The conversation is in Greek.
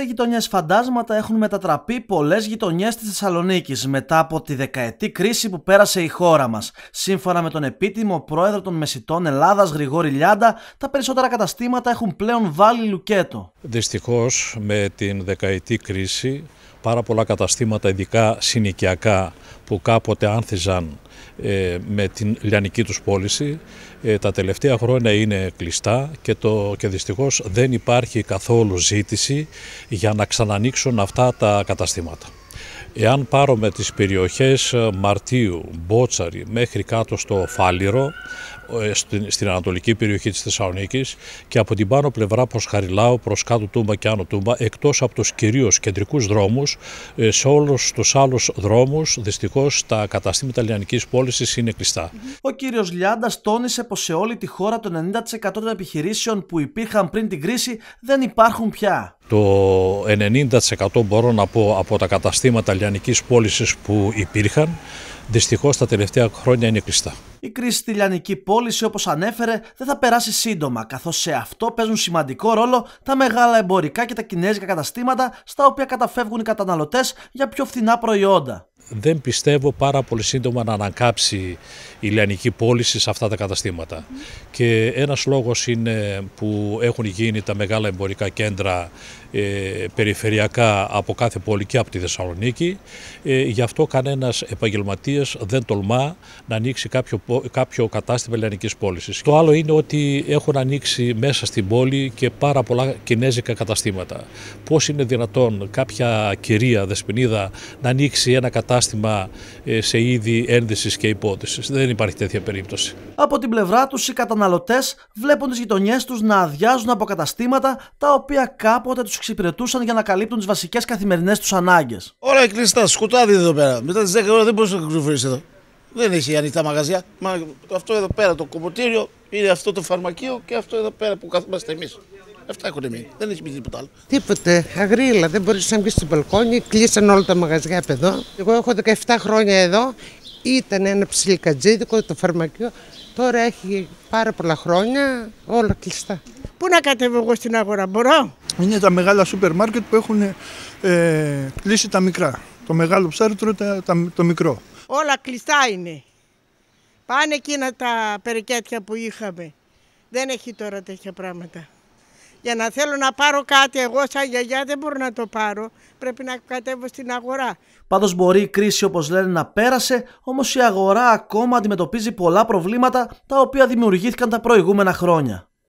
σε γειτονιές φαντάσματα έχουν μετατραπεί πολλές γειτονιές της Θεσσαλονίκης μετά από τη δεκαετή κρίση που πέρασε η χώρα μας. Σύμφωνα με τον επίτιμο πρόεδρο των Μεσητών Ελλάδας Γρηγόρη Λιάντα, τα περισσότερα καταστήματα έχουν πλέον βάλει λουκέτο. Δυστυχώς με την δεκαετή κρίση πάρα πολλά καταστήματα, ειδικά συνοικιακά, που κάποτε άνθιζαν ε, με την λιανική τους πώληση, ε, τα τελευταία χρόνια είναι κλειστά και, το, και δυστυχώς δεν υπάρχει καθόλου ζήτηση για να ξανανοίξουν αυτά τα καταστήματα. Εάν πάρουμε τις περιοχές ε, Μαρτίου, Μπότσαρη μέχρι κάτω στο Φάληρο, ε, στην ανατολική περιοχή της Θεσσαλονίκης και από την πάνω πλευρά προς Χαριλάου, προς κάτω Τούμπα και άνω Τούμπα, εκτός από τους κυρίως κεντρικούς δρόμους, ε, σε όλους τους άλλους δρόμους δυστυχώς τα καταστήματα λιανικής πώλησης είναι κλειστά. Ο κύριος Λιάντας τόνισε πως σε όλη τη χώρα το 90% των επιχειρήσεων που υπήρχαν πριν την κρίση δεν υπάρχουν πια. Το 90% μπορώ να πω από τα καταστήματα λιανικής πώλησης που υπήρχαν δυστυχώς τα τελευταία χρόνια είναι κλειστά. Η κρίση στη λιανική πώληση, όπως ανέφερε, δεν θα περάσει σύντομα, καθώς σε αυτό παίζουν σημαντικό ρόλο τα μεγάλα εμπορικά και τα κινέζικα καταστήματα στα οποία καταφεύγουν οι καταναλωτές για πιο φθηνά προϊόντα δεν πιστεύω πάρα πολύ σύντομα να ανακάψει η λιανική πώληση σε αυτά τα καταστήματα. Και ένας λόγος είναι που έχουν γίνει τα μεγάλα εμπορικά κέντρα ε, περιφερειακά από κάθε πόλη και από τη Θεσσαλονίκη. Ε, γι' αυτό κανένας επαγγελματίας δεν τολμά να ανοίξει κάποιο, κάποιο κατάστημα λιανικής πώλησης. Το άλλο είναι ότι έχουν ανοίξει μέσα στην πόλη και πάρα πολλά κινέζικα καταστήματα. Πώς είναι δυνατόν κάποια κυρία δεσποινίδα να ανοίξει ένα κατάστημα κατάστημα ε, σε είδη ένδυσης και υπόθεση. Δεν υπάρχει τέτοια περίπτωση. Από την πλευρά τους, οι καταναλωτές βλέπουν τις γειτονιές τους να αδειάζουν από καταστήματα τα οποία κάποτε τους εξυπηρετούσαν για να καλύπτουν τις βασικές καθημερινές τους ανάγκες. Όλα κλειστά, σκουτάδι εδώ πέρα. Μετά τις 10 ώρα δεν μπορούσε να κυκλοφορείς εδώ. Δεν έχει ανοιχτά μαγαζιά. Μα αυτό εδώ πέρα το κομποτήριο, είναι αυτό το φαρμακείο και αυτό εδώ πέρα που καθόμαστε εμείς. Αυτά έχουν μείνει. Δεν έχει μείνει τίποτα άλλο. Τίποτε. Αγρίλα. Δεν μπορείς να μπεί στο μπαλκόνι. Κλείσαν όλα τα μαγαζιά από εδώ. Εγώ έχω 17 χρόνια εδώ. Ήταν ένα ψιλικατζίδικο το φαρμακείο. Τώρα έχει πάρα πολλά χρόνια όλα κλειστά. Πού να κατέβω εγώ στην αγορά, μπορώ. Είναι τα μεγάλα σούπερ μάρκετ που έχουν ε, κλείσει τα μικρά. Το μεγάλο ψάρι τρώει το μικρό. Όλα κλειστά είναι. Πάνε εκείνα τα περικέτια που εχουν κλεισει τα μικρα το μεγαλο ψαρι τρωει το μικρο ολα κλειστα ειναι πανε εκεινα τα περικετια που ειχαμε Δεν έχει τώρα τέτοια πράγματα. Για να θέλω να πάρω κάτι, εγώ σαν γιαγιά δεν μπορώ να το πάρω. Πρέπει να κατέβω στην αγορά. Πάντως μπορεί η κρίση, όπως λένε, να πέρασε, όμως η αγορά ακόμα αντιμετωπίζει πολλά προβλήματα τα οποία δημιουργήθηκαν τα προηγούμενα χρόνια.